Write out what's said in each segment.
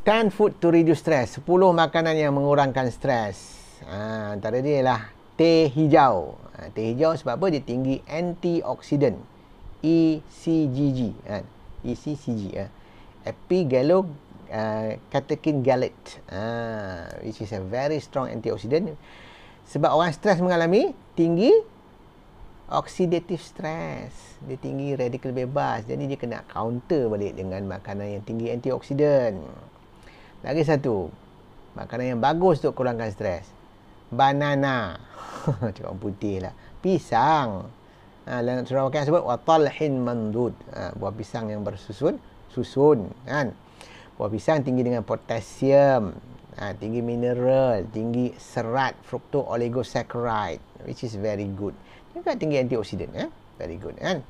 10 food to reduce stress. 10 makanan yang mengurangkan stres. Ha, antara dia ialah teh hijau. Ha, teh hijau sebab apa? Dia tinggi antioksiden. ECGG. Ha, ECCG. Ha. Epigallo uh, ha, catechin gallate. Ha, which is a very strong antioksiden. Sebab orang stres mengalami tinggi oxidative stress. Dia tinggi radikal bebas. Jadi dia kena counter balik dengan makanan yang tinggi antioksidan. Lagi satu. Makanan yang bagus untuk kurangkan stres. Banana. Cakap putih lah. Pisang. Ha, dalam surah wakil sebut. Watalhin mandud. Ha, buah pisang yang bersusun. Susun. Kan? Buah pisang tinggi dengan potasium, Ha, tinggi mineral. Tinggi serat. Fructo oligosaccharide. Which is very good. Juga tinggi antioksidan. Eh? Very good. Kan?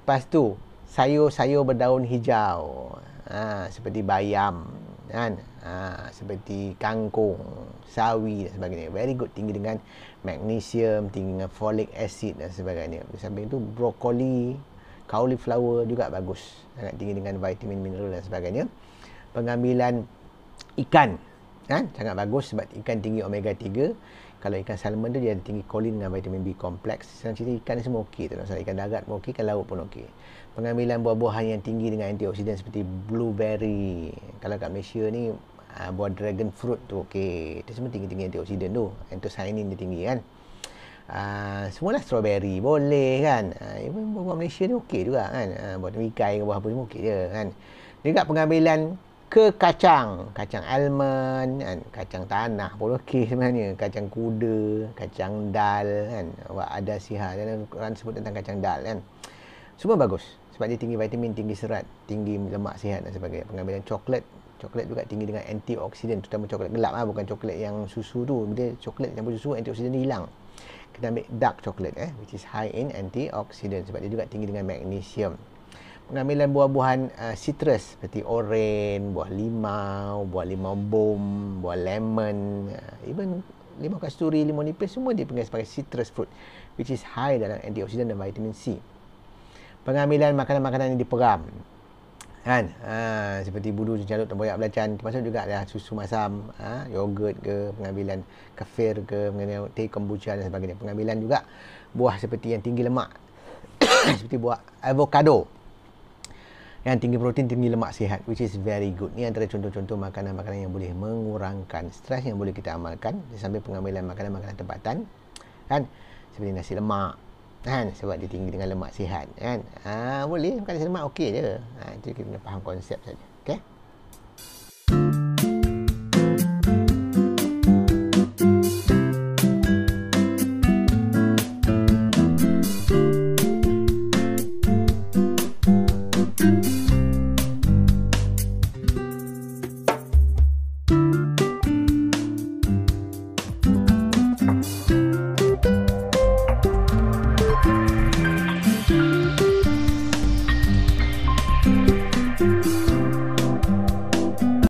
Lepas tu. Sayur-sayur berdaun hijau. Ha, seperti bayam kan aa, ha, seperti kangkung sawi dan sebagainya very good tinggi dengan magnesium tinggi dengan folic acid dan sebagainya samping itu brokoli cauliflower juga bagus sangat tinggi dengan vitamin mineral dan sebagainya pengambilan ikan kan sangat bagus sebab ikan tinggi omega 3 kalau ikan salmon tu dia ada tinggi kolin dengan vitamin B kompleks senang cerita ikan ni semua okey tu so, ikan darat pun okey ikan laut pun okey pengambilan buah-buahan yang tinggi dengan antioksidan seperti blueberry kalau kat Malaysia ni ah, buah dragon fruit tu okey itu semua tinggi-tinggi antioksidan tu anthocyanin dia tinggi kan Uh, semualah strawberry boleh kan uh, ah, buah, buah Malaysia ni okey juga kan uh, buah ikan buah apa semua okey je kan dekat pengambilan ke kacang kacang almond kan kacang tanah pun okey sebenarnya kacang kuda kacang dal kan awak ada siha dan Quran sebut tentang kacang dal kan semua bagus sebab dia tinggi vitamin tinggi serat tinggi lemak sihat dan sebagainya pengambilan coklat coklat juga tinggi dengan antioksidan terutama coklat gelap lah bukan coklat yang susu tu bila coklat campur susu antioksidan hilang kita ambil dark chocolate eh which is high in antioxidant sebab dia juga tinggi dengan magnesium pengambilan buah-buahan uh, citrus seperti oren, buah limau, buah limau bom, buah lemon, uh, even limau kasturi, limau nipis semua dipanggil sebagai citrus fruit which is high dalam antioksidan dan vitamin C. Pengambilan makanan-makanan yang diperam. Kan? Uh, seperti budu, cincalut, tempoyak, belacan, termasuk juga lah susu masam, uh, yogurt ke, pengambilan kefir ke, pengambilan teh kombucha dan sebagainya. Pengambilan juga buah seperti yang tinggi lemak. seperti buah avocado yang tinggi protein tinggi lemak sihat which is very good ni antara contoh-contoh makanan-makanan yang boleh mengurangkan stres yang boleh kita amalkan sambil pengambilan makanan-makanan tempatan kan seperti nasi lemak kan sebab dia tinggi dengan lemak sihat kan ha, boleh makan nasi lemak okey je ha, itu kita kena faham konsep saja okey